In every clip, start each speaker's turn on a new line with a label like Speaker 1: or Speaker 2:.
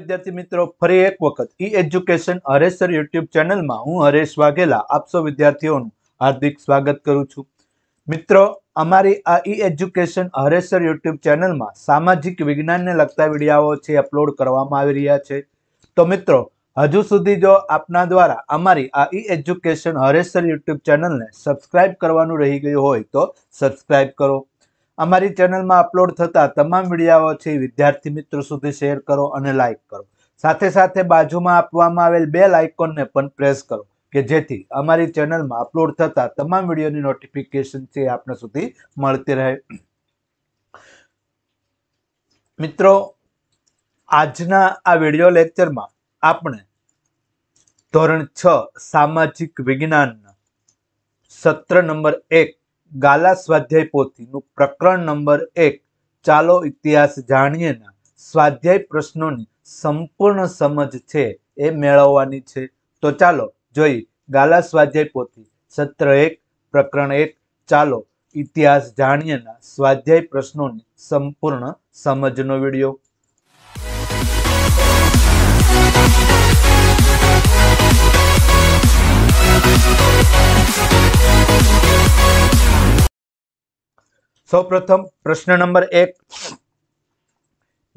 Speaker 1: વિદ્યાર્થી મિત્રો ફરી એક વખત ઈ એજ્યુકેશન હરેશ યુટ્યુબ ચેનલમાં હું હરેશ વાઘેલા આપસો વિદ્યાર્થીઓનું હાર્દિક સ્વાગત કરું છું મિત્રો અમારી આ ઈ એજ્યુકેશન હરેશર યુટ્યુબ ચેનલમાં સામાજિક વિજ્ઞાનને લગતા વિડીયાઓ છે અપલોડ કરવામાં આવી રહ્યા છે તો મિત્રો હજુ સુધી જો આપના દ્વારા અમારી આ ઈ એજ્યુકેશન હરેશર યુટ્યુબ ચેનલને સબસ્ક્રાઈબ કરવાનું રહી ગયું હોય તો સબસ્ક્રાઈબ કરો અમારી ચેનલમાં અપલોડ થતા તમામ વિડીયાઓ છે વિદ્યાર્થી મિત્રો સુધી શેર કરો અને લાઇક કરો સાથે સાથે બાજુમાં આપવામાં આવેલ બે લાઇકોનને પણ પ્રેસ કરો કે જેથી અમારી ચેનલમાં અપલોડ થતા તમામ વિડીયોની નોટિફિકેશન છે આપને સુધી મળતી રહે મિત્રો આજના આ વિડીયો લેક્ચરમાં આપણે ધોરણ છ સામાજિક વિજ્ઞાન સત્ર નંબર એક ગાલા સ્વાધ્યાય પોથીનું પ્રકરણ નંબર એક ચાલો ઇતિહાસ જાણીએના સ્વાધ્યાય પ્રશ્નોની સંપૂર્ણ સમજ છે એ મેળવવાની છે તો ચાલો જોઈએ ગાલા સ્વાધ્યાય પોથી સત્ર એક પ્રકરણ એક ચાલો ઇતિહાસ જાણીએના સ્વાધ્યાય પ્રશ્નોની સંપૂર્ણ સમજનો વિડીયો Thank you. સૌપ્રથમ પ્રશ્ન નંબર એક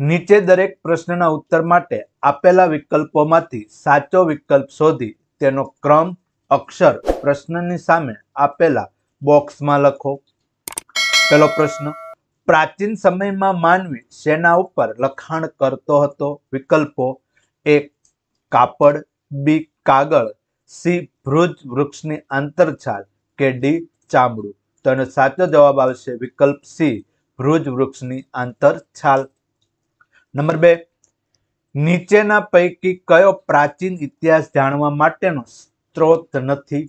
Speaker 1: નીચે દરેક પ્રશ્નના ઉત્તર માટે આપેલા વિકલ્પોમાંથી સાચો વિકલ્પ શોધી તેનો ક્રમ અક્ષર પ્રશ્નની સામે આપેલા બોક્સમાં લખો પેલો પ્રશ્ન પ્રાચીન સમયમાં માનવી સેના ઉપર લખાણ કરતો હતો વિકલ્પો એક કાપડ બી કાગળ સી ભૃજ વૃક્ષની આંતરછાલ કે ડી ચામડું તો એનો સાચો જવાબ આવશે વિકલ્પ સી ભૃજ વૃક્ષની છાલ નંબર બે નીચેના પૈકી કયો પ્રાચીન ઇતિહાસ જાણવા માટેનો સ્ત્રોત નથી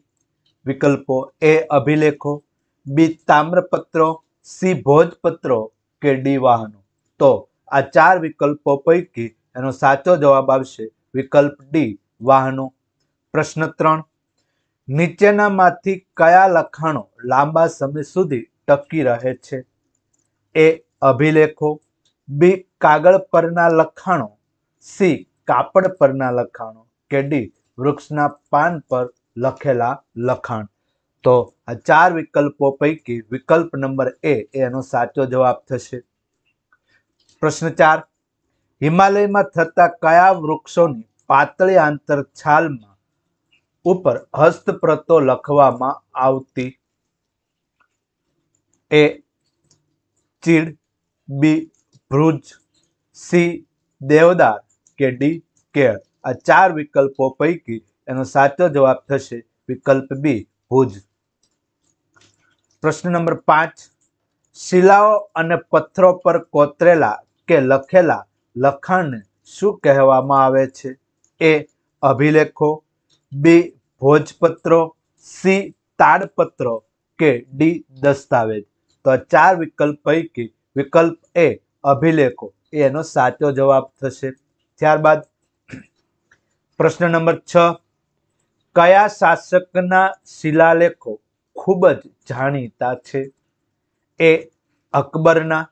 Speaker 1: વિકલ્પો એ અભિલેખો બી તામ્રપત્રો સી ભોજપત્રો કે ડી વાહનો તો આ ચાર વિકલ્પો પૈકી એનો સાચો જવાબ આવશે વિકલ્પ ડી વાહનો પ્રશ્ન ત્રણ નીચેનામાંથી કયા લખાણો લાંબા સમય સુધી ટકી રહે છે એ અભિલેખો બી કાગળ પરના લખાણો સી કાપડ પરના લખાણો કે ડી વૃક્ષના પાન પર લખેલા લખાણ તો આ ચાર વિકલ્પો પૈકી વિકલ્પ નંબર એ એનો સાચો જવાબ થશે પ્રશ્ન ચાર હિમાલયમાં થતા કયા વૃક્ષોની પાતળી આંતરછાલમાં ઉપર હસ્તપ્રતો લખવામાં આવતી એ ચીડ બી ભ્રુજ સી દેવદાર કે ડી કેળ આ ચાર વિકલ્પો પૈકી એનો સાચો જવાબ થશે વિકલ્પ બી ભુજ પ્રશ્ન નંબર પાંચ શિલાઓ અને પથ્થરો પર કોતરેલા કે લખેલા લખાણને શું કહેવામાં આવે છે એ અભિલેખો બી ભોજપત્રો સી તાડપત્રો કે ડી દસ્તાવેજ તો આ ચાર વિકલ્પ પૈકી વિકલ્પ એ અભિલેખો એનો સાચો જવાબ થશે ત્યારબાદ પ્રશ્ન નંબર છ કયા શાસકના શિલાલેખો ખૂબ જ જાણીતા છે એ અકબરના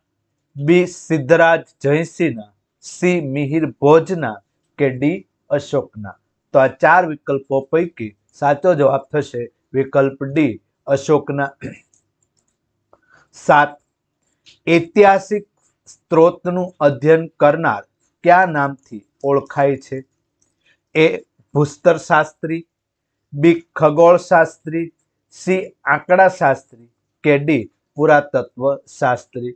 Speaker 1: બી સિદ્ધરાજ જયસિંહના સી મિહિર ભોજના કે ડી અશોકના તો આ ચાર વિકલ્પો પૈકી સાચો જવાબ થશે વિકલ્પ ડી અશોકના સાત ઐતિહાસિક સ્ત્રોતનું અધ્યયન કરનાર કયા નામથી ઓળખાય છે એ ભૂસ્તર શાસ્ત્રી બી ખગોળશાસ્ત્રી શાસ્ત્રી સી આંકડા શાસ્ત્રી કે ડી પુરાતત્વ શાસ્ત્રી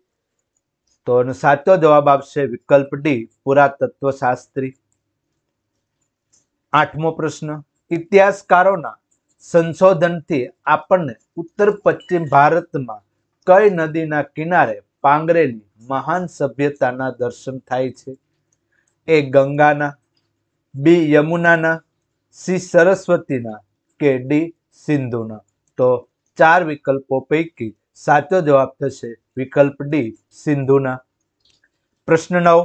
Speaker 1: તો સાચો જવાબ આપશે વિકલ્પ ડી પુરાતત્વ શાસ્ત્રી આઠમો પ્રશ્ન ઇતિહાસકારોના સંશોધનથી આપણને ઉત્તર પશ્ચિમ ભારતમાં કઈ નદીના કિનારે પાંગરેલી મહાન સભ્યતાના દર્શન થાય છે એ ગંગાના બી યમુનાના સી સરસ્વતીના કે ડી સિંધુના તો ચાર વિકલ્પો પૈકી સાચો જવાબ થશે વિકલ્પ ડી સિંધુના પ્રશ્ન નવ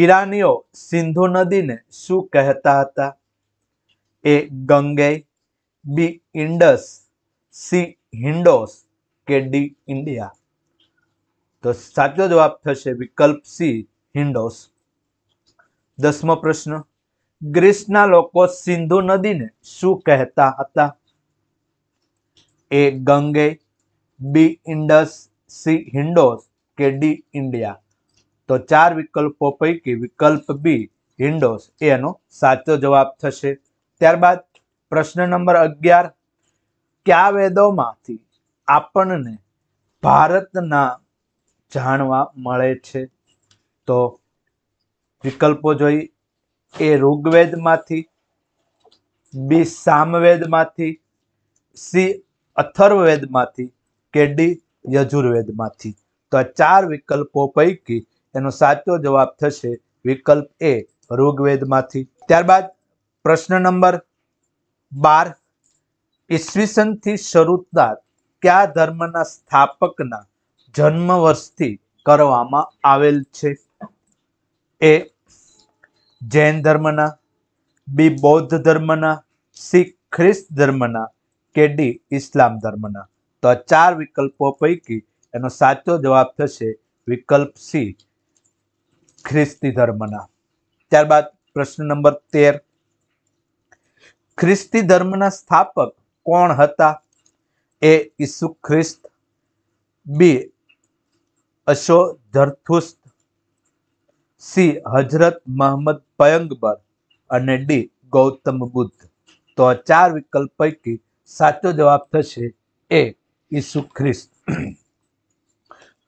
Speaker 1: ઈરાનીઓ સિંધુ નદીને શું કહેતા હતા એ ગંગે બી ઇન્ડસ સી હિન્ડોસ કે ડી ઇન્ડિયા તો સાચો જવાબ થશે વિકલ્પ સી હિન્ડોસ દસમો પ્રશ્ન ગ્રીસના લોકો સિંધુ નદીને શું કહેતા હતા એ ગંગે બી ઇન્ડસ સી હિન્ડોસ કે ડી ઇન્ડિયા તો ચાર વિકલ્પો પૈકી વિકલ્પ બી હિન્ડોસ એનો સાચો જવાબ થશે ત્યારબાદ પ્રશ્ન નંબર અગિયાર કયા વેદોમાંથી આપણને ભારતના જાણવા મળે છે તો વિકલ્પો જોઈ એ ઋગ્વેદમાંથી બી સામવેદમાંથી સી અથર્વવેદમાંથી કે ડી યજુર્વેદમાંથી તો આ ચાર વિકલ્પો પૈકી તેનો સાચો જવાબ થશે વિકલ્પ એ ઋગ્વેદમાંથી ત્યારબાદ પ્રશ્ન નંબર બાર ઈસવીસનથી શરૂ થતા કયા ધર્મના સ્થાપકના જન્મ વર્ષથી કરવામાં આવેલ છે એ જૈન ધર્મના બી બૌદ્ધ ધર્મના સી ખ્રિસ્ત ધર્મના કે ડી ઇસ્લામ ધર્મના તો આ ચાર વિકલ્પો પૈકી એનો સાચો જવાબ થશે વિકલ્પ સી ખ્રિસ્તી ધર્મના ત્યારબાદ પ્રશ્ન નંબર તેર ખ્રિસ્તી ધર્મના સ્થાપક કોણ હતા એ ઈસુ ખ્રિસ્ત બી અશો ધરથુસ્ત સી હજરત મહંમદ પયંગબર અને ડી ગૌતમ બુદ્ધ તો આ ચાર વિકલ્પ પૈકી સાચો જવાબ થશે એ ઈસુ ખ્રિસ્ત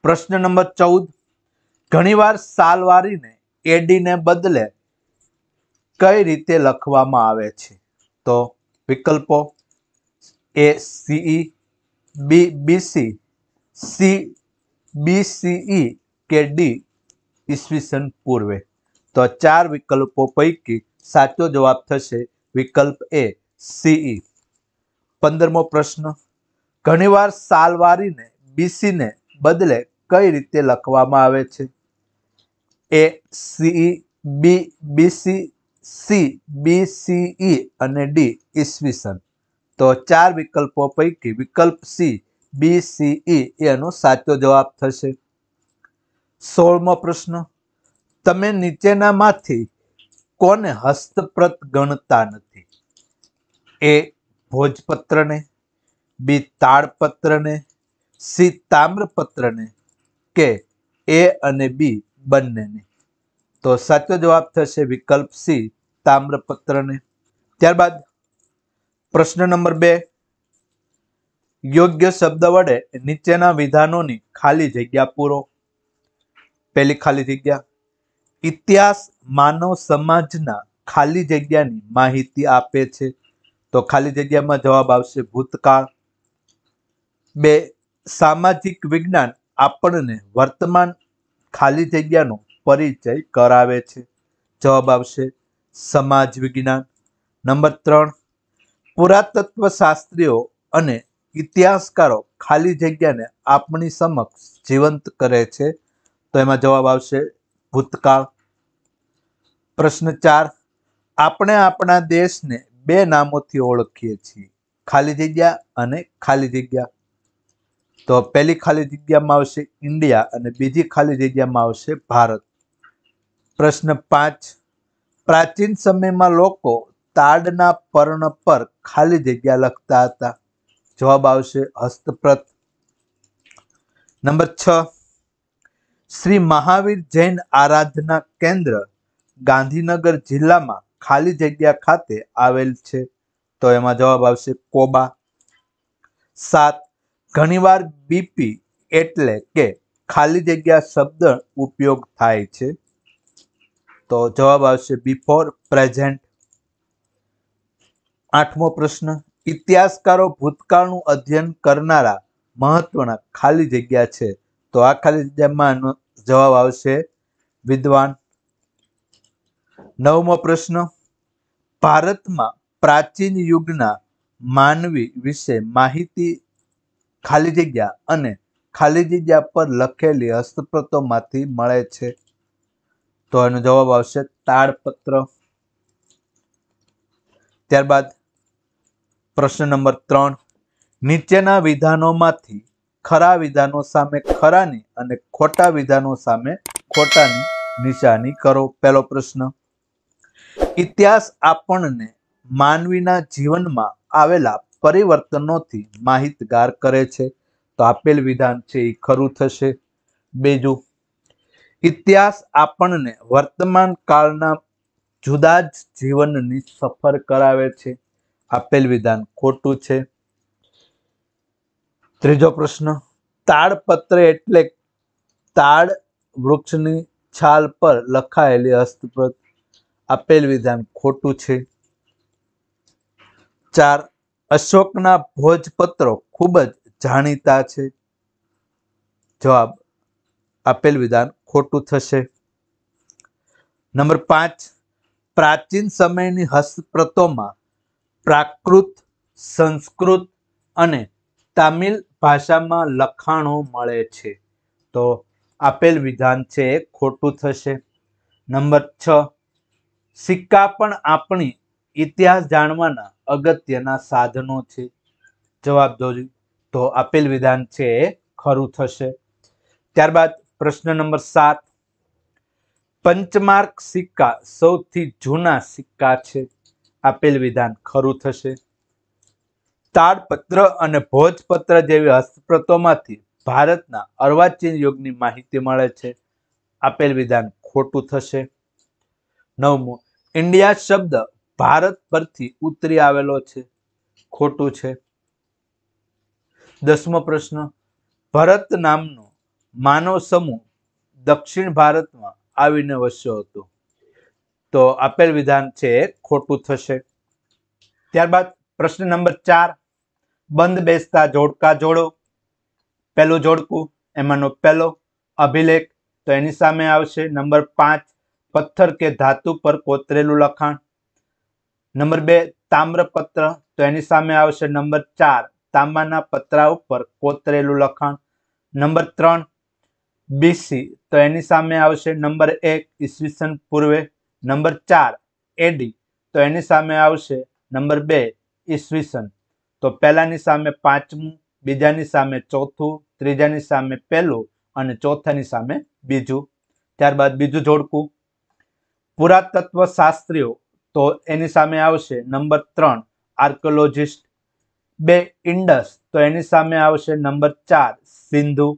Speaker 1: પ્રશ્ન નંબર ચૌદ ઘણીવાર સાલવારીને એડીને બદલે કઈ રીતે લખવામાં આવે છે તો વિકલ્પો A CE B BC C BCE કે ડી ઈસવીસન પૂર્વે તો ચાર વિકલ્પો પૈકી સાચો જવાબ થશે વિકલ્પ એ સીઈ પંદરમો પ્રશ્ન ઘણીવાર સાલવારીને બીસીને બદલે કઈ રીતે લખવામાં આવે છે A C B BC C B BCE અને ડી ઈસવીસન તો ચાર વિકલ્પો પૈકી વિકલ્પ સી બી બીસીઈ એનો સાચો જવાબ થશે સોળમો પ્રશ્ન તમે નીચેનામાંથી કોને હસ્તપ્રત ગણતા નથી એ ભોજપત્રને બી તાળપત્રને સી તામ્રપત્રને કે એ અને બી બંનેને તો સાચો જવાબ થશે વિકલ્પ સી તામ્રપત્રને ત્યારબાદ પ્રશ્ન નંબર બે યોગ્ય શબ્દ વડે નીચેના વિધાનોની ખાલી જગ્યા પૂરો પહેલી ખાલી જગ્યા ઇતિહાસ માનવ સમાજના ખાલી જગ્યાની માહિતી આપે છે તો ખાલી જગ્યામાં જવાબ આવશે ભૂતકાળ બે સામાજિક વિજ્ઞાન આપણને વર્તમાન ખાલી જગ્યાનો પરિચય કરાવે છે જવાબ આવશે સમાજ વિજ્ઞાન નંબર ત્રણ પુરાતત્વ શાસ્ત્રીઓ અને ઇતિહાસકારો ખાલી જગ્યાને આપણી સમક્ષ જીવંત કરે છે તો એમાં જવાબ આવશે ભૂતકાળ પ્રશ્ન ચાર આપણે આપણા દેશને બે નામોથી ઓળખીએ છીએ ખાલી જગ્યા અને ખાલી જગ્યા તો પહેલી ખાલી જગ્યામાં આવશે ઇન્ડિયા અને બીજી ખાલી જગ્યામાં આવશે ભારત પ્રશ્ન પાંચ પ્રાચીન સમયમાં લોકો તાડના પર્ણ પર ખાલી જગ્યા લખતા હતા જવાબ આવશે હસ્તપ્રત નંબર છ શ્રી મહાવીર જૈન આરાધના કેન્દ્ર ગાંધીનગર જિલ્લામાં ખાલી જગ્યા ખાતે આવેલ છે તો એમાં જવાબ આવશે કોબા સાત ઘણીવાર બીપી એટલે કે ખાલી જગ્યા શબ્દ ઉપયોગ થાય છે તો જવાબ આવશે બિફોર પ્રેઝન્ટ આઠમો પ્રશ્ન ઇતિહાસકારો ભૂતકાળનું અધ્યયન કરનારા મહત્વના ખાલી જગ્યા છે તો આ ખાલી જગ્યામાં જવાબ આવશે વિદ્વાન નવમો પ્રશ્ન ભારતમાં પ્રાચીન યુગના માનવી વિશે માહિતી ખાલી જગ્યા અને ખાલી જગ્યા પર લખેલી હસ્તપ્રતોમાંથી મળે છે તો એનો જવાબ આવશે તાડપત્ર ત્યારબાદ પ્રશ્ન નંબર ત્રણ નીચેના વિધાનોમાંથી ખરા વિધાનો સામે ખરાની અને ખોટા વિધાનો સામે ખોટાની નિશાની કરો પહેલો પ્રશ્ન ઇતિહાસ આપણને માનવીના જીવનમાં આવેલા પરિવર્તનોથી માહિતગાર કરે છે તો આપેલ વિધાન છે એ ખરું થશે બીજું ઇતિહાસ આપણને વર્તમાન કાળના જુદા જ જીવનની સફર કરાવે છે આપેલ વિધાન ખોટું છે ત્રીજો પ્રશ્ન તાડપત્ર એટલે તાડ વૃક્ષની છાલ પર લખાયેલી હસ્તપ્રત આપેલ વિધાન ખોટું છે ચાર અશોકના ભોજપત્રો ખૂબ જ જાણીતા છે જવાબ આપેલ વિધાન ખોટું થશે નંબર પાંચ પ્રાચીન સમયની હસ્તપ્રતોમાં પ્રાકૃત સંસ્કૃત અને તામિલ ભાષામાં લખાણો મળે છે તો આપેલ વિધાન છે ખોટું થશે નંબર છ સિક્કા પણ આપણી ઇતિહાસ જાણવાના અગત્યના સાધનો છે જવાબ દોરી તો આપેલ વિધાન છે એ ખરું થશે ત્યારબાદ પ્રશ્ન નંબર સાત પંચમાર્ક સિક્કા સૌથી જૂના સિક્કા છે આપેલ વિધાન ખરું થશે તાડપત્ર અને ભોજપત્ર જેવી હસ્તપ્રતોમાંથી ભારતના અર્વાચીન યુગની માહિતી મળે છે આપેલ વિધાન ખોટું થશે નવમું ઇન્ડિયા શબ્દ ભારત પરથી ઉતરી આવેલો છે ખોટું છે દસમો પ્રશ્ન ભરત નામનો માનવ સમૂહ દક્ષિણ ભારતમાં આવીને વસ્યો હતો તો આપેલ વિધાન છે ખોટું થશે ત્યારબાદ પ્રશ્ન નંબર ચાર બંધ બેસતા જોડકા જોડો પહેલું જોડકું એમાંનો પહેલો અભિલેખ તો એની સામે આવશે નંબર પાંચ પથ્થર કે ધાતુ પર કોતરેલું લખાણ નંબર બે તામ્રપત્ર તો એની સામે આવશે નંબર ચાર તાંબાના પતરા ઉપર કોતરેલું લખાણ નંબર ત્રણ બીસી તો એની સામે આવશે નંબર એક ઈસવીસન પૂર્વે નંબર ચાર એડી તો એની સામે આવશે નંબર બે ઈસવીસન તો પહેલાની સામે પાંચમું બીજાની સામે ચોથું ત્રીજાની સામે પહેલું અને ચોથાની સામે બીજું ત્યારબાદ બીજું જોડકું પુરાતત્વ શાસ્ત્રીઓ તો એની સામે આવશે નંબર ત્રણ આર્કોલોજિસ્ટ બે ઇન્ડસ તો એની સામે આવશે નંબર ચાર સિંધુ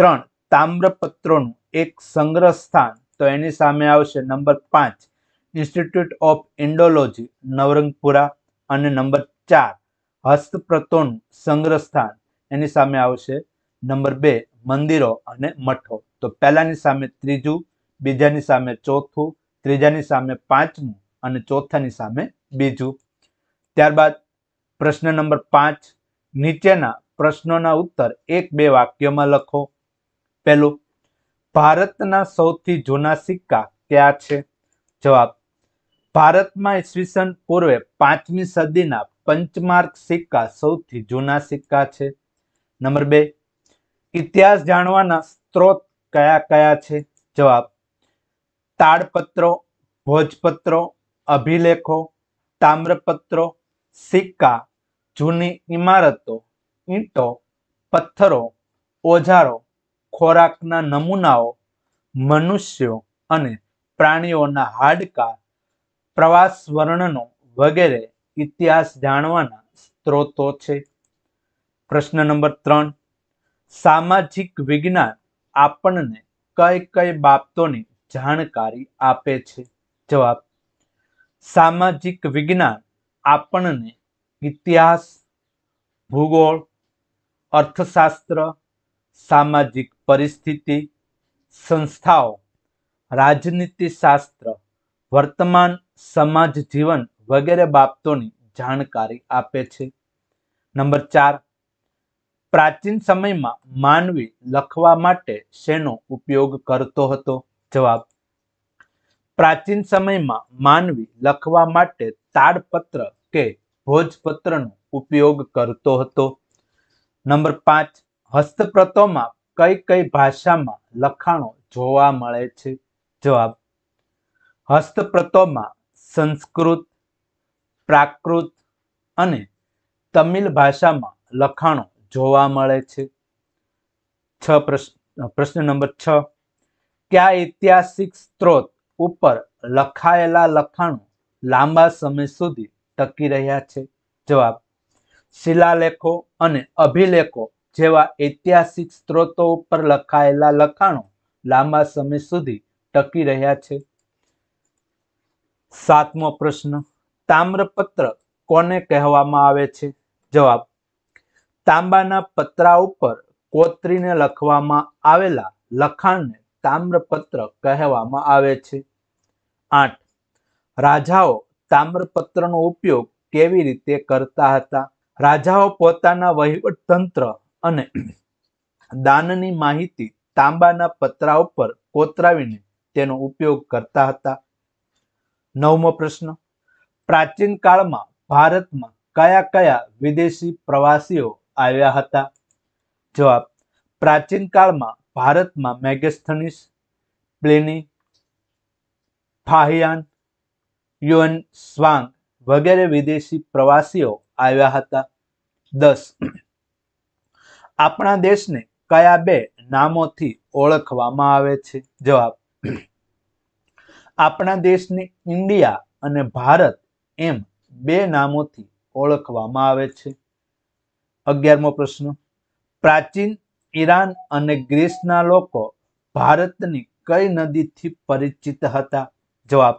Speaker 1: ત્રણ તામ્રપત્રોનું એક સંગ્રહ સ્થાન તો એની સામે આવશે નંબર પાંચ ઇન્સ્ટિટ્યૂટ ઓફ ઇન્ડોલોજી નવરંગપુરા અને નંબર ચાર હસ્તપ્રતોનું સંગ્રહ સ્થાન એની સામે આવશે નંબર બે મંદિરો અને મઠો તો પહેલાની સામે ત્રીજું બીજાની સામે ચોથું ત્રીજાની સામે પાંચમું અને ચોથાની સામે બીજું ત્યારબાદ પ્રશ્ન નંબર પાંચ નીચેના પ્રશ્નોના ઉત્તર એક બે વાક્યોમાં લખો પહેલું ભારતના સૌથી જૂના સિક્કા કયા છે જવાબ ભારતમાં ઈસવીસન પૂર્વે પાંચમી સદીના પંચમાર્ક સિક્કા સૌથી જૂના સિક્કા છે નંબર બે ઇતિહાસ જાણવાના સ્ત્રોત કયા કયા છે જવાબ તાડપત્રો ભોજપત્રો અભિલેખો તામ્રપત્રો સિક્કા જૂની ઇમારતો ઈંટો પથ્થરો ઓજારો ખોરાકના નમૂનાઓ મનુષ્યો અને પ્રાણીઓના હાડકાં પ્રવાસ વર્ણનો વગેરે ઇતિહાસ જાણવાના સ્ત્રોતો છે પ્રશ્ન નંબર ત્રણ સામાજિક વિજ્ઞાન આપણને કઈ કઈ બાબતોની જાણકારી આપે છે જવાબ સામાજિક વિજ્ઞાન આપણને ઇતિહાસ ભૂગોળ અર્થશાસ્ત્ર સામાજિક પરિસ્થિતિ સંસ્થાઓ રાજનીતિશાસ્ત્ર વર્તમાન સમાજ જીવન વગેરે બાબતોની જાણકારી આપે છે નંબર ચાર પ્રાચીન સમયમાં માનવી લખવા માટે શેનો ઉપયોગ કરતો હતો જવાબ પ્રાચીન સમયમાં માનવી લખવા માટે તાડપત્ર કે ભોજપત્રનો ઉપયોગ કરતો હતો નંબર પાંચ હસ્તપ્રતોમાં કઈ કઈ ભાષામાં લખાણો જોવા મળે છે જવાબ હસ્તપ્રતોમાં સંસ્કૃત પ્રાકૃત અને તમિલ ભાષામાં લખાણો જોવા મળે છે છ પ્રશ્ન પ્રશ્ન નંબર છ કયા ઐતિહાસિક સ્ત્રોત ઉપર લખાયેલા લખાણો લાંબા સમય સુધી ટકી રહ્યા છે જવાબ શિલાલેખો અને અભિલેખો જેવા ઐતિહાસિક સ્ત્રોતો ઉપર લખાયેલા લખાણો લાંબા સમય સુધી ટકી રહ્યા છે સાતમો પ્રશ્ન તામ્રપત્ર કોને કહેવામાં આવે છે જવાબ તાંબાના પતરા ઉપર કોતરીને લખવામાં આવેલા લખાણને તામ્રપત્ર કહેવામાં આવે છે આઠ રાજાઓ તામ્રપત્રનો ઉપયોગ કેવી રીતે કરતા હતા રાજાઓ પોતાના વહીવટતંત્ર અને દાનની માહિતી તાંબાના પતરા ઉપર કોતરાવીને તેનો ઉપયોગ કરતા હતા નવમો પ્રશ્ન પ્રાચીન કાળમાં ભારતમાં કયા કયા વિદેશી પ્રવાસીઓ આવ્યા હતા જવાબ પ્રાચીન કાળમાં ભારતમાં મેગેસ્થનિસ પ્લેની ફાહિયાન યુએન સ્વાંગ વગેરે વિદેશી પ્રવાસીઓ આવ્યા હતા દસ આપણા દેશને કયા બે નામોથી ઓળખવામાં આવે છે જવાબ આપણા દેશને ઇન્ડિયા અને ભારત એમ બે નામોથી ઓળખવામાં આવે છે અગિયારમો પ્રશ્ન પ્રાચીન ઈરાન અને ગ્રીસના લોકો ભારતની કઈ નદીથી પરિચિત હતા જવાબ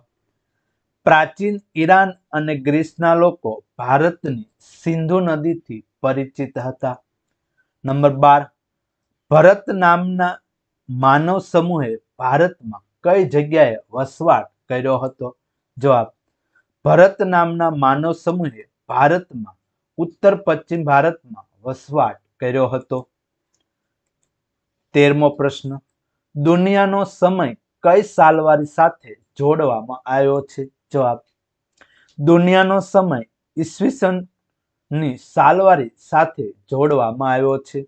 Speaker 1: પ્રાચીન ઈરાન અને ગ્રીસના લોકો ભારતની સિંધુ નદીથી પરિચિત હતા નંબર બાર ભરત નામના માનવ સમૂહે ભારતમાં કઈ જગ્યાએ વસવાટ કર્યો હતો જવાબ ભરત નામના માનવ સમૂહે ભારતમાં ઉત્તર પશ્ચિમ ભારતમાં વસવાટ કર્યો હતો તેરમો પ્રશ્ન દુનિયાનો સમય કઈ સાલવારી સાથે જોડવામાં આવ્યો છે જવાબ દુનિયાનો સમય ઈસવીસનની સાલવારી સાથે જોડવામાં આવ્યો છે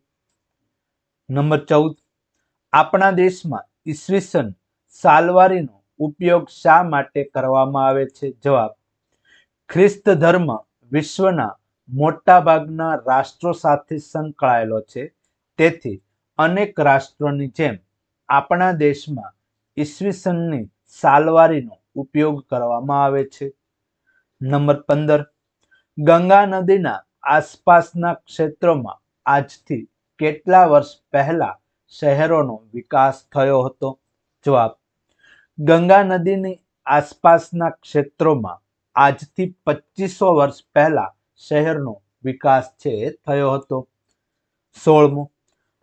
Speaker 1: નંબર ચૌદ આપણા દેશમાં ઈસવીસન સાલવારીનો ઉપયોગ શા માટે કરવામાં આવે છે જવાબ ખ્રિસ્ત ધર્મ વિશ્વના મોટાભાગના રાષ્ટ્રો સાથે સંકળાયેલો છે તેથી અનેક રાષ્ટ્રોની જેમ આપણા દેશમાં ઈસવીસનની સાલવારીનો ઉપયોગ કરવામાં આવે છે નંબર પંદર ગંગા નદીના આસપાસના ક્ષેત્રોમાં આજથી કેટલા વર્ષ પહેલા શહેરોનો વિકાસ થયો હતો જવાબ ગંગા નદીની આસપાસના ક્ષેત્રોમાં આજથી પચીસો વર્ષ પહેલા શહેરનો વિકાસ છે થયો હતો સોળમું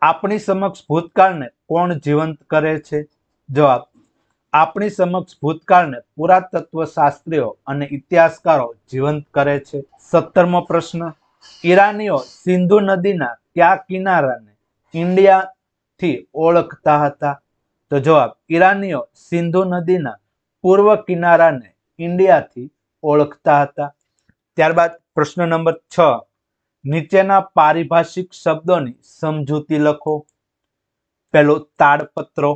Speaker 1: આપણી સમક્ષ ભૂતકાળને કોણ જીવંત કરે છે જવાબ આપણી સમક્ષ ભૂતકાળને પુરાતત્વ શાસ્ત્રીઓ અને ઇતિહાસકારો જીવંત કરે છે સત્તરમો પ્રશ્ન ઈરાનીઓ સિંધુ નદીના કયા કિનારાને ઇન્ડિયાથી ઓળખતા હતા તો જવાબ ઈરાનીઓ સિંધુ નદીના પૂર્વ કિનારાને ઇન્ડિયાથી ઓળખતા હતા ત્યારબાદ પ્રશ્ન નંબર છ નીચેના પારિભાષિક શબ્દોની સમજૂતી લખો પહેલો તાડપત્રો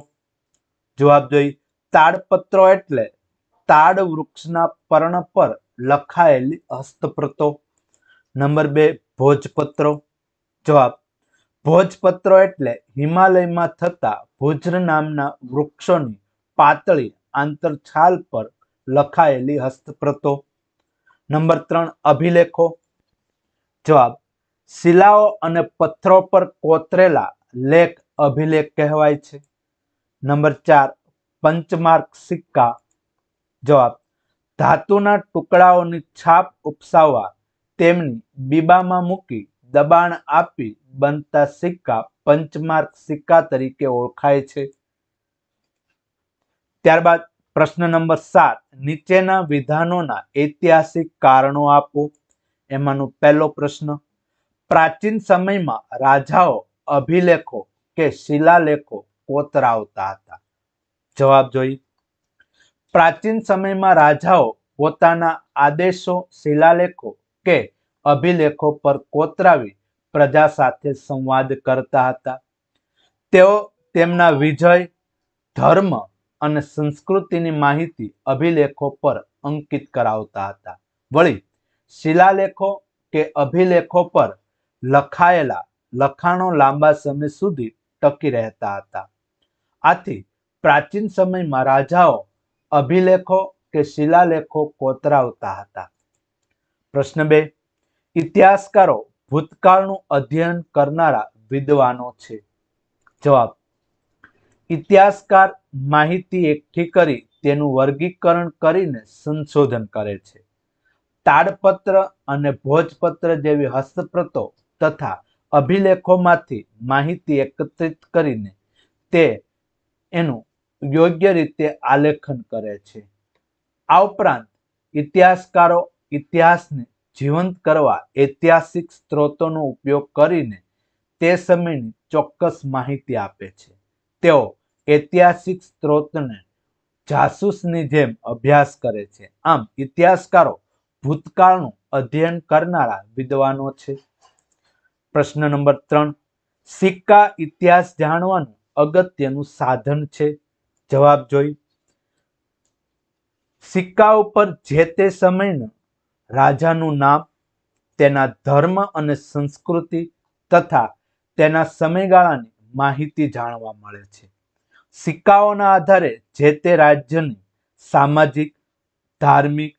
Speaker 1: જવાબ જોઈ તાડપત્રો એટલે તાડ વૃક્ષના પર્ણ પર લખાયેલી હસ્તપ્રતો નંબર બે ભોજપત્રો જવાબ ભોજપત્રો એટલે હિમાલયમાં થતા ભોજ્ર નામના વૃક્ષોની પાતળી આંતરછાલ પર લખાયેલી હસ્તપ્રતો નંબર ત્રણ અભિલેખો જવાબ શિલાઓ અને પથ્થરો પર કોતરેલા લેખ અભિલેખ કહેવાય છે નંબર ચાર પંચમાર્ક સિક્કા જવાબ ધાતુના ટુકડાઓની છાપ ઉપસાવવા તેમની બીબામાં મૂકી દબાણ આપી બનતા સિક્કા પંચમાર્ક સિક્કા તરીકે ઓળખાય છે ત્યારબાદ પ્રશ્ન નંબર સાત નીચેના વિધાનોના ઐતિહાસિક કારણો આપો એમાંનો પહેલો પ્રશ્ન પ્રાચીન સમયમાં રાજાઓ અભિલેખો કે શિલાલેખો કોતરાવતા હતા જવાબ જોઈએ પ્રાચીન સમયમાં રાજાઓ પોતાના આદેશો શિલાલેખો કે અભિલેખો પર કોતરાવી પ્રજા સાથે સંવાદ કરતા હતા તેઓ તેમના વિજય ધર્મ અને સંસ્કૃતિની માહિતી અભિલેખો પર અંકિત કરાવતા હતા વળી શિલાલેખો કે અભિલેખો પર લખાયેલા લખાણો લાંબા સમય સુધી ટકી રહેતા હતા આથી પ્રાચીન સમયમાં રાજાઓ અભિલેખો કે શિલાલેખો કોતરાવતા હતા પ્રશ્ન બે ઇતિહાસકારો ભૂતકાળનું અધ્યયન કરનારા વિદ્વાનો છે જવાબ ઇતિહાસકાર માહિતી એકઠી કરી તેનું વર્ગીકરણ કરીને સંશોધન કરે છે તાડપત્ર અને ભોજપત્ર જેવી હસ્તપ્રતો તથા અભિલેખોમાંથી માહિતી એકત્રિત કરીને તે એનું યોગ્ય રીતે આલેખન કરે છે આ ઉપરાંત ઇતિહાસકારો ઇતિહાસને જીવંત કરવા ઐતિહાસિક સ્ત્રોતોનો ઉપયોગ કરીને તે સમયની ચોક્કસ માહિતી આપે છે તેઓ ઐતિહાસિક સ્ત્રોતને જાસૂસની જેમ અભ્યાસ કરે છે આમ ઇતિહાસકારો ભૂતકાળનું અધ્યયન કરનારા વિદ્વાનો છે પ્રશ્ન નંબર ત્રણ સિક્કા ઇતિહાસ જાણવાનું અગત્યનું સાધન છે જવાબ જોઈ સિક્કા ઉપર જે તે સમયના રાજાનું નામ તેના ધર્મ અને સંસ્કૃતિ તથા તેના સમયગાળાની માહિતી જાણવા મળે છે સિક્કાઓના આધારે જે તે રાજ્યની સામાજિક ધાર્મિક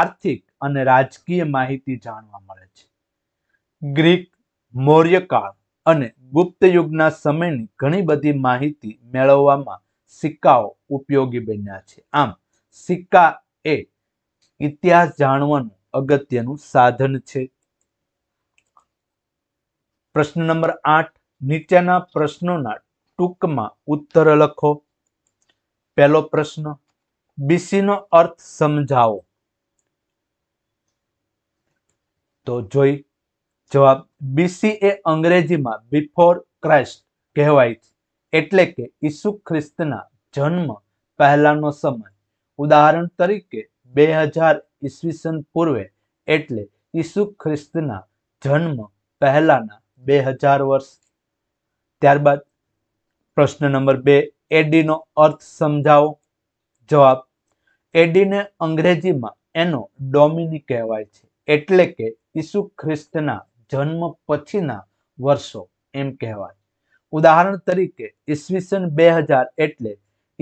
Speaker 1: આર્થિક અને રાજકીય માહિતી જાણવા મળે છે ગ્રીક મૌર્ય અને ગુપ્ત યુગના સમયની ઘણી બધી માહિતી મેળવવામાં સિક્કાઓ ઉપયોગી બન્યા છે આમ સિક્કા એ ઇતિહાસ જાણવાનું અગત્યનું સાધન છે પ્રશ્ન નંબર આઠ નીચેના પ્રશ્નોના ટૂંકમાં ઉત્તર લખો પહેલો પ્રશ્ન બીસીનો અર્થ સમજાવો તો જોઈ જવાબ બીસી એ અંગ્રેજીમાં બિફોર ક્રાઇસ્ટ કહેવાય છે એટલે કે ઈસુ ખ્રિસ્તના જન્મ પહેલાનો સમય ઉદાહરણ તરીકે બે હજાર ઈસવીસન પૂર્વે એટલે ઈસુ ખ્રિસ્તના જન્મ પહેલાના બે હજાર વર્ષ ત્યારબાદ પ્રશ્ન નંબર બે એડીનો અર્થ સમજાવો જવાબ એડીને અંગ્રેજીમાં એનો ડોમિની કહેવાય છે એટલે કે ઈસુ ખ્રિસ્તના જન્મ પછીના વર્ષો એમ કહેવાય ઉદાહરણ તરીકે ઈસવીસન બે હજાર એટલે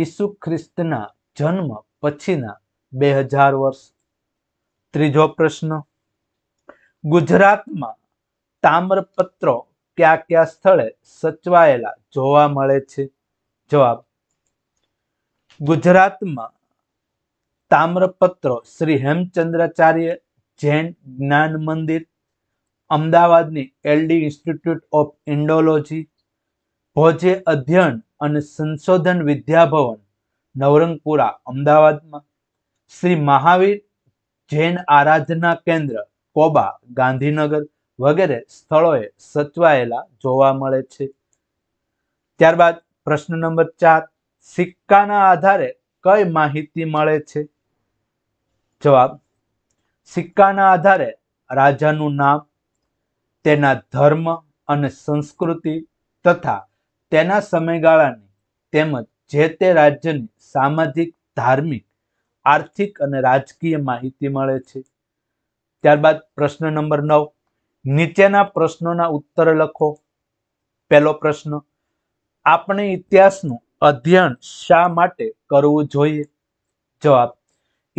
Speaker 1: ઈસુ ખ્રિસ્તના જન્મ પછીના બે હજાર વર્ષ ત્રીજો પ્રશ્ન ગુજરાતમાં તામ્રપત્રો કયા કયા સ્થળે સચવાયેલા જોવા મળે છે જવાબ ગુજરાતમાં તામ્રપત્રો શ્રી હેમચંદ્રાચાર્ય જૈન જ્ઞાન મંદિર અમદાવાદની એલડી ઇન્સ્ટિટ્યૂટ ઓફ ઇન્ડોલોજી ભોજે અધ્યયન અને સંશોધન વિદ્યાભવન નવરંગપુરા અમદાવાદમાં શ્રી મહાવીર જૈન આરાધના કેન્દ્ર કોબા ગાંધીનગર વગેરે સ્થળોએ સચવાયેલા જોવા મળે છે ત્યારબાદ પ્રશ્ન નંબર ચાર સિક્કાના આધારે કઈ માહિતી મળે છે જવાબ સિક્કાના આધારે રાજાનું નામ તેના ધર્મ અને સંસ્કૃતિ તથા તેના સમયગાળાની તેમજ જે તે રાજ્યની સામાજિક ધાર્મિક આર્થિક અને રાજકીય માહિતી મળે છે ત્યારબાદ પ્રશ્ન નંબર નવ નીચેના પ્રશ્નોના ઉત્તર લખો પહેલો પ્રશ્ન આપણે ઇતિહાસનું અધ્યયન શા માટે કરવું જોઈએ જવાબ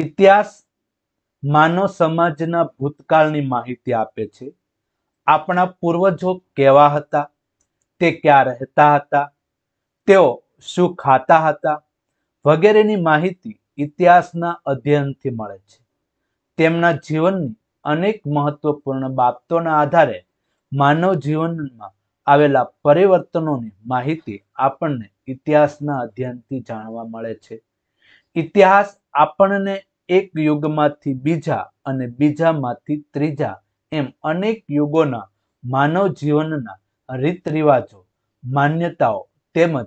Speaker 1: ઇતિહાસ માનવ સમાજના ભૂતકાળની માહિતી આપે છે આપણા પૂર્વજો કેવા હતા તે ક્યાં રહેતા હતા તેઓ શું ખાતા હતા વગેરેની માહિતી ઇતિહાસના અધ્યયનથી મળે છે તેમના જીવનની અનેક મહત્વપૂર્ણ બાબતોના આધારે માનવ જીવનમાં આવેલા પરિવર્તનોની માહિતી આપણને ઇતિહાસના અધ્યયનથી જાણવા મળે છે ઇતિહાસ આપણને એક યુગમાંથી બીજા અને બીજામાંથી ત્રીજા એમ અનેક યુગોના માનવ જીવનના રીત રિવાજો માન્યતાઓ તેમજ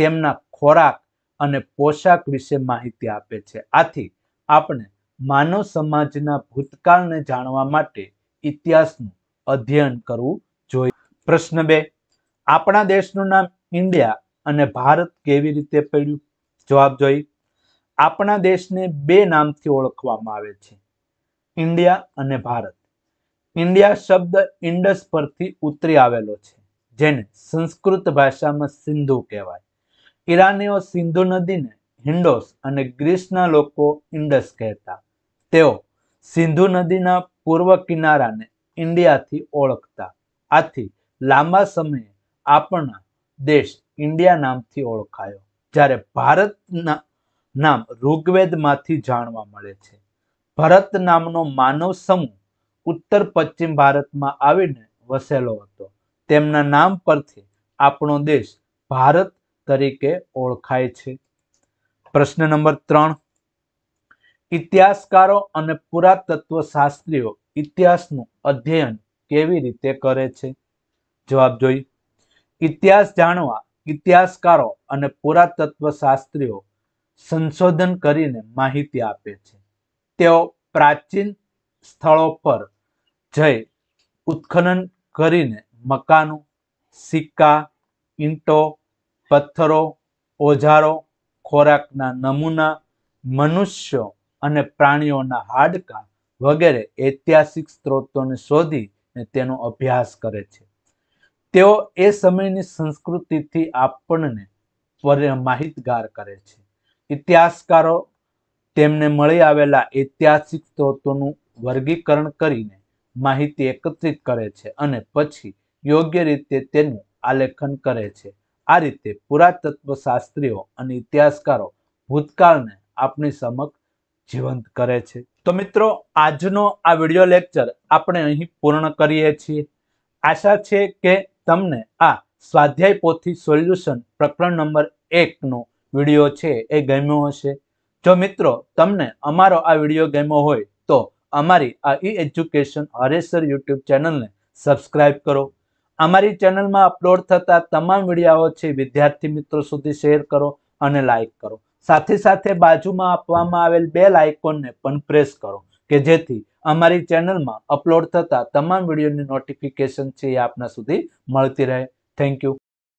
Speaker 1: તેમના ખોરાક અને પોશાક વિશે માહિતી આપે છે આથી આપણે માનવ સમાજના ભૂતકાળને જાણવા માટે ઇતિહાસનું અધ્યયન કરવું જોઈએ પ્રશ્ન બે આપણા દેશનું નામ ઇન્ડિયા અને ભારત કેવી રીતે પડ્યું જવાબ જોઈએ આપણા દેશને બે નામથી ઓળખવામાં આવે છે ઇન્ડિયા અને ભારત ઇન્ડિયા શબ્દ ઇન્ડસ પરથી ઉતરી આવેલો છે જેને સંસ્કૃત ભાષામાં સિંધુ કહેવાય ઈરાનીઓ સિંધુ નદીને હિન્ડોસ અને ગ્રીસના લોકો ઇન્ડસ કહેતા તેઓ સિંધુ નદીના પૂર્વ કિનારાને ઇન્ડિયાથી ઓળખતા આથી લાંબા સમયે આપણા દેશ ઇન્ડિયા નામથી ઓળખાયો જ્યારે ભારતના નામ ઋગ્વેદમાંથી જાણવા મળે છે ભરત નામનો માનવ સમૂહ ઉત્તર પશ્ચિમ ભારતમાં આવીને વસેલો હતો તેમના નામ પરથી આપણો દેશ ભારત તરીકે ઓળખાય છે પ્રશ્ન નંબર ત્રણ ઇતિહાસકારો અને પુરાતત્વ શાસ્ત્રીઓ ઇતિહાસનું અધ્યયન કેવી રીતે કરે છે જવાબ જોઈ ઇતિહાસ જાણવા ઇતિહાસકારો અને પુરાતત્વ શાસ્ત્રીઓ સંશોધન કરીને માહિતી આપે છે તેઓ પ્રાચીન સ્થળો પર જઈ ઉત્ખનન કરીને મકાનો સિક્કા ઈંટો પથ્થરો ઓજારો ખોરાકના નમૂના મનુષ્યો અને પ્રાણીઓના હાડકા વગેરે ઐતિહાસિક સ્ત્રોતોને શોધી તેનો અભ્યાસ કરે છે તેઓ એ સમયની સંસ્કૃતિથી આપણને માહિતગાર કરે છે ઇતિહાસકારો તેમને મળી આવેલા ઐતિહાસિક સ્ત્રોતોનું વર્ગીકરણ કરીને માહિતી એકત્રિત કરે છે અને પછી યોગ્ય રીતે તેનું આલેખન કરે છે આ રીતે પુરાતત્વ શાસ્ત્રીઓ અને ઇતિહાસકારો ભૂતકાળને આપણી સમક્ષ જીવંત કરે છે તો મિત્રો આજનો આ વિડિયો લેક્ચર આપણે અહીં પૂર્ણ કરીએ છીએ આશા છે કે તમને આ સ્વાધ્યાય પોથી સોલ્યુશન પ્રકરણ નંબર એકનો વિડીયો છે એ ગમ્યો હશે જો મિત્રો તમને અમારો આ વિડીયો ગમ્યો હોય તો અમારી આ ઈ એજ્યુકેશન હરેસર યુટ્યુબ ચેનલને સબસ્ક્રાઇબ કરો અમારી ચેનલમાં અપલોડ થતા તમામ વિડીયાઓ છે વિદ્યાર્થી મિત્રો સુધી શેર કરો અને લાઇક કરો સાથે સાથે બાજુમાં આપવામાં આવેલ બે આઇકોનને પણ પ્રેસ કરો કે જેથી અમારી ચેનલમાં અપલોડ થતા તમામ વિડીયોની નોટિફિકેશન છે એ આપના સુધી મળતી રહે થેન્ક યુ